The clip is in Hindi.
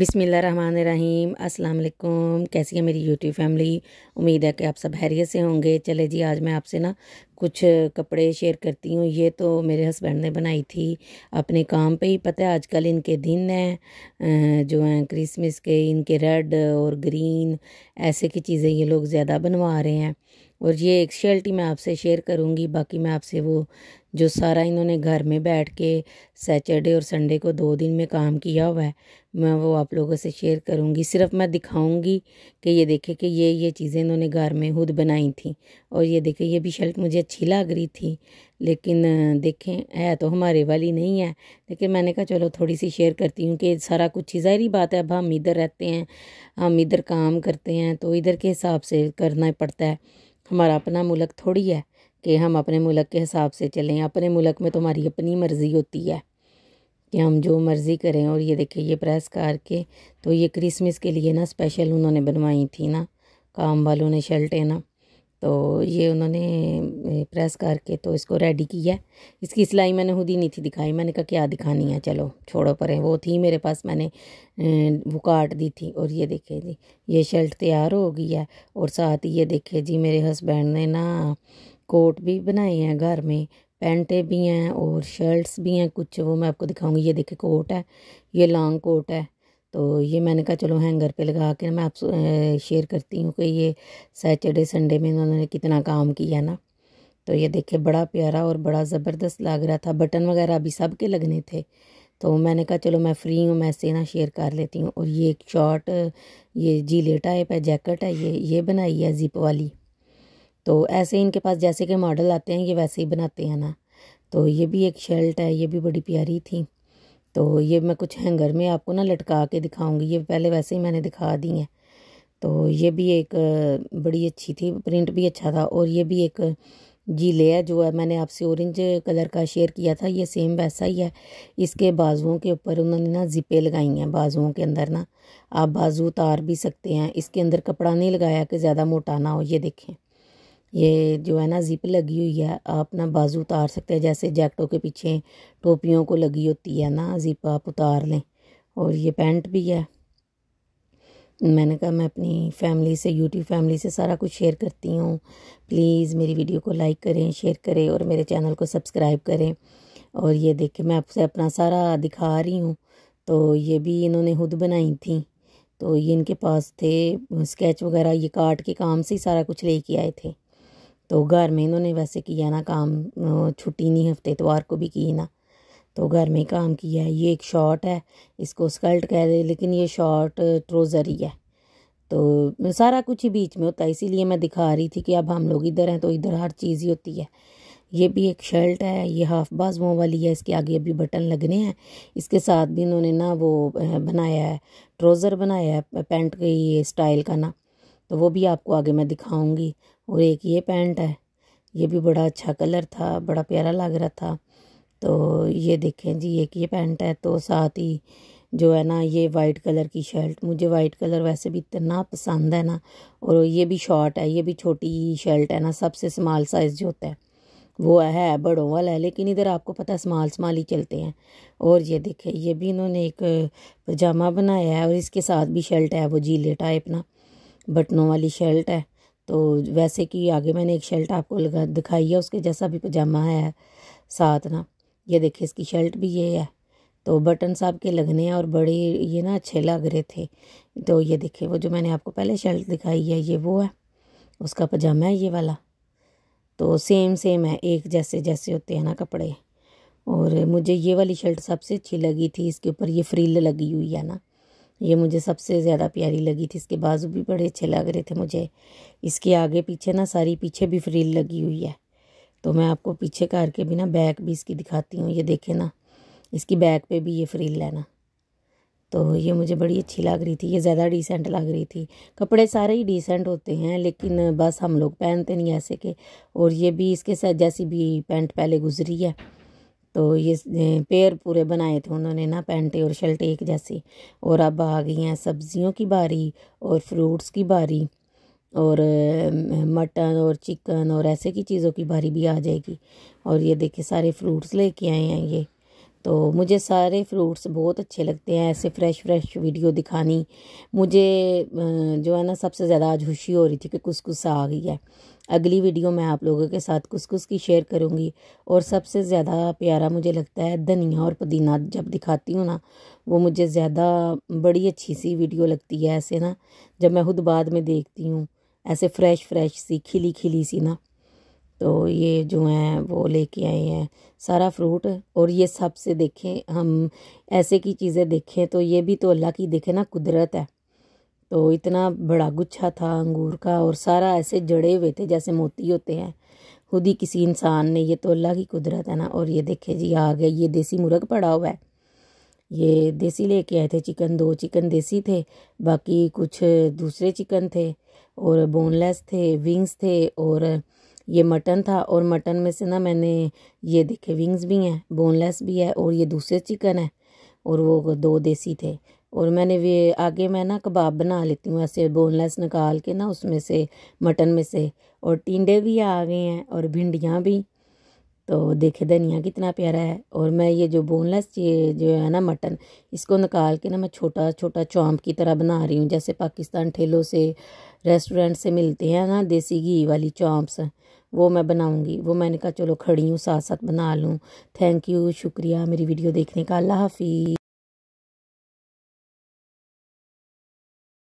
बिसमीम अस्सलाम वालेकुम कैसी है मेरी यूट्यूब फैमिली उम्मीद है कि आप सब हैरियत से होंगे चले जी आज मैं आपसे ना कुछ कपड़े शेयर करती हूँ ये तो मेरे हस्बैंड ने बनाई थी अपने काम पे ही पता है आजकल इनके दिन हैं जो हैं क्रिसमस के इनके रेड और ग्रीन ऐसे की चीज़ें ये लोग ज़्यादा बनवा रहे हैं और ये एक शेल्टी मैं आपसे शेयर करूँगी बाकी मैं आपसे वो जो सारा इन्होंने घर में बैठ के सैटरडे और संडे को दो दिन में काम किया हुआ है मैं वो आप लोगों से शेयर करूँगी सिर्फ मैं दिखाऊँगी कि ये देखे कि ये ये चीज़ें इन्होंने घर में खुद बनाई थी और ये देखें ये भी शर्ट मुझे अच्छी लग रही थी लेकिन देखें है तो हमारे वाली नहीं है लेकिन मैंने कहा चलो थोड़ी सी शेयर करती हूँ कि सारा कुछ ही ज़ाहरी बात है अब हम इधर रहते हैं हम इधर काम करते हैं तो इधर के हिसाब से करना पड़ता है हमारा अपना मुल्क थोड़ी है कि हम अपने मुल्क के हिसाब से चलें अपने मुल्क में तो हमारी अपनी मर्ज़ी होती है कि हम जो मर्ज़ी करें और ये देखिए ये प्रेस करके तो ये क्रिसमस के लिए ना स्पेशल उन्होंने बनवाई थी ना काम वालों ने शर्टें ना तो ये उन्होंने प्रेस करके तो इसको रेडी किया इसकी सिलाई मैंने खुद ही नहीं थी दिखाई मैंने कहा क्या दिखानी है चलो छोड़ो परें वो थी मेरे पास मैंने वो काट दी थी और ये देखे जी ये शर्ट तैयार हो गई है और साथ ही ये देखे जी मेरे हस्बैंड ने ना कोट भी बनाए हैं घर में पेंटे भी हैं और शर्ट्स भी हैं कुछ वो मैं आपको दिखाऊंगी ये देखिए कोट है ये लॉन्ग कोट है तो ये मैंने कहा चलो हैंगर पे लगा के मैं आप शेयर करती हूँ कि ये सैटरडे संडे में उन्होंने कितना काम किया ना तो ये देखे बड़ा प्यारा और बड़ा ज़बरदस्त लग रहा था बटन वगैरह अभी सब के लगने थे तो मैंने कहा चलो मैं फ्री हूँ मैं से ना शेयर कर लेती हूँ और ये एक शॉर्ट ये जीले टाइप है जैकेट है ये ये बनाई है जिप वाली तो ऐसे इनके पास जैसे के मॉडल आते हैं ये वैसे ही बनाते हैं ना तो ये भी एक शर्ट है ये भी बड़ी प्यारी थी तो ये मैं कुछ हैंगर में आपको ना लटका के दिखाऊंगी ये पहले वैसे ही मैंने दिखा दी हैं तो ये भी एक बड़ी अच्छी थी प्रिंट भी अच्छा था और ये भी एक जीले है जो है मैंने आपसे ऑरेंज कलर का शेयर किया था ये सेम वैसा ही है इसके बाजुओं के ऊपर उन्होंने ना ज़िपें लगाई हैं बाजुओं के अंदर ना आप बाजू उतार भी सकते हैं इसके अंदर कपड़ा नहीं लगाया कि ज़्यादा मोटा ना हो ये देखें ये जो है ना जिप लगी हुई है आप ना बाजू उतार सकते हैं जैसे जैकेटों के पीछे टोपियों को लगी होती है ना जिप आप उतार लें और ये पैंट भी है मैंने कहा मैं अपनी फैमिली से यूट्यूब फैमिली से सारा कुछ शेयर करती हूँ प्लीज़ मेरी वीडियो को लाइक करें शेयर करें और मेरे चैनल को सब्सक्राइब करें और ये देखें मैं आपसे अपना सारा दिखा रही हूँ तो ये भी इन्होंने खुद बनाई थी तो ये इनके पास थे स्केच वगैरह ये काट के काम से ही सारा कुछ लेके आए थे तो घर में इन्होंने वैसे किया ना काम छुट्टी नहीं हफ्ते इतवार को भी की ना तो घर में काम किया है ये एक शॉर्ट है इसको स्कर्ट कह रहे लेकिन ये शॉर्ट ट्रोज़र ही है तो सारा कुछ ही बीच में होता है इसीलिए मैं दिखा रही थी कि अब हम लोग इधर हैं तो इधर हर चीज़ ही होती है ये भी एक शर्ट है ये हाफ बाजुओं वाली है इसके आगे अभी बटन लगने हैं इसके साथ भी इन्होंने ना वो बनाया है ट्रोज़र बनाया है पैंट के ये स्टाइल का ना तो वो भी आपको आगे मैं दिखाऊंगी और एक ये पैंट है ये भी बड़ा अच्छा कलर था बड़ा प्यारा लग रहा था तो ये देखें जी एक ये पैंट है तो साथ ही जो है ना ये वाइट कलर की शर्ट मुझे वाइट कलर वैसे भी इतना पसंद है ना और ये भी शॉर्ट है ये भी छोटी शर्ट है ना सबसे स्माल साइज़ जो होता है वो है बड़ों वाला है लेकिन इधर आपको पता स्माल स्माल ही चलते हैं और ये देखें ये भी इन्होंने एक पजामा बनाया है और इसके साथ भी शर्ट है वो जीले टाइप ना बटनों वाली शर्ट है तो वैसे कि आगे मैंने एक शर्ट आपको लगा दिखाई है उसके जैसा भी पजामा है साथ ना ये देखिए इसकी शर्ट भी ये है तो बटन साहब के लगने हैं और बड़े ये ना अच्छे लग रहे थे तो ये देखिए वो जो मैंने आपको पहले शर्ट दिखाई है ये वो है उसका पजामा है ये वाला तो सेम सेम है एक जैसे जैसे होते हैं ना कपड़े और मुझे ये वाली शर्ट सबसे अच्छी लगी थी इसके ऊपर ये फ्रिल लगी हुई है ना ये मुझे सबसे ज़्यादा प्यारी लगी थी इसके बाजू भी बड़े अच्छे लग रहे थे मुझे इसके आगे पीछे ना सारी पीछे भी फ्रील लगी हुई है तो मैं आपको पीछे करके भी ना बैक भी इसकी दिखाती हूँ ये देखें ना इसकी बैक पे भी ये फ्रील है ना तो ये मुझे बड़ी अच्छी लग रही थी ये ज़्यादा डिसेंट लग रही थी कपड़े सारे ही डिसेंट होते हैं लेकिन बस हम लोग पहनते नहीं ऐसे के और ये भी इसके साथ जैसी भी पैंट पहले गुजरी है तो ये पेड़ पूरे बनाए थे उन्होंने ना पेंटे और शर्टे एक जैसे और अब आ गई हैं सब्जियों की बारी और फ्रूट्स की बारी और मटन और चिकन और ऐसे की चीज़ों की बारी भी आ जाएगी और ये देखिए सारे फ्रूट्स लेके आए हैं ये तो मुझे सारे फ्रूट्स बहुत अच्छे लगते हैं ऐसे फ्रेश फ्रेश वीडियो दिखानी मुझे जो है ना सबसे ज़्यादा आज खुशी हो रही थी कि कुछ कुछ आ गई है अगली वीडियो मैं आप लोगों के साथ कुछ कुछ की शेयर करूँगी और सबसे ज़्यादा प्यारा मुझे लगता है धनिया और पुदीना जब दिखाती हूँ ना वो मुझे ज़्यादा बड़ी अच्छी सी वीडियो लगती है ऐसे ना जब मैं खुद बाद में देखती हूँ ऐसे फ्रेश फ्रेश सी खिली खिली सी ना तो ये जो हैं वो लेके आए हैं सारा फ्रूट और ये सब से देखें हम ऐसे की चीज़ें देखें तो ये भी तो अल्लाह की देखें ना कुदरत है तो इतना बड़ा गुच्छा था अंगूर का और सारा ऐसे जड़े हुए थे जैसे मोती होते हैं खुद ही किसी इंसान ने ये तो अल्लाह की कुदरत है ना और ये देखे जी आ गए ये देसी मुर्ग पड़ा हुआ है ये देसी लेके आए थे चिकन दो चिकन देसी थे बाकी कुछ दूसरे चिकन थे और बोनलेस थे विंग्स थे और ये मटन था और मटन में से ना मैंने ये देखे विंग्स भी हैं बोनलेस भी है और ये दूसरे चिकन है और वो दो देसी थे और मैंने वे आगे मैं ना कबाब बना लेती हूँ ऐसे बोनलेस निकाल के ना उसमें से मटन में से और टिंडे भी आ गए हैं और भिंडियाँ भी तो देखे धनिया कितना प्यारा है और मैं ये जो बोनलेस ये जो है ना मटन इसको निकाल के ना मैं छोटा छोटा चौंप की तरह बना रही हूँ जैसे पाकिस्तान ठेलों से रेस्टोरेंट से मिलते हैं ना देसी घी वाली चॉप्स वो मैं बनाऊंगी वो मैंने कहा चलो खड़ी हूँ साथ साथ बना लूँ थैंक यू शुक्रिया मेरी वीडियो देखने का अल्लाह हाफिज़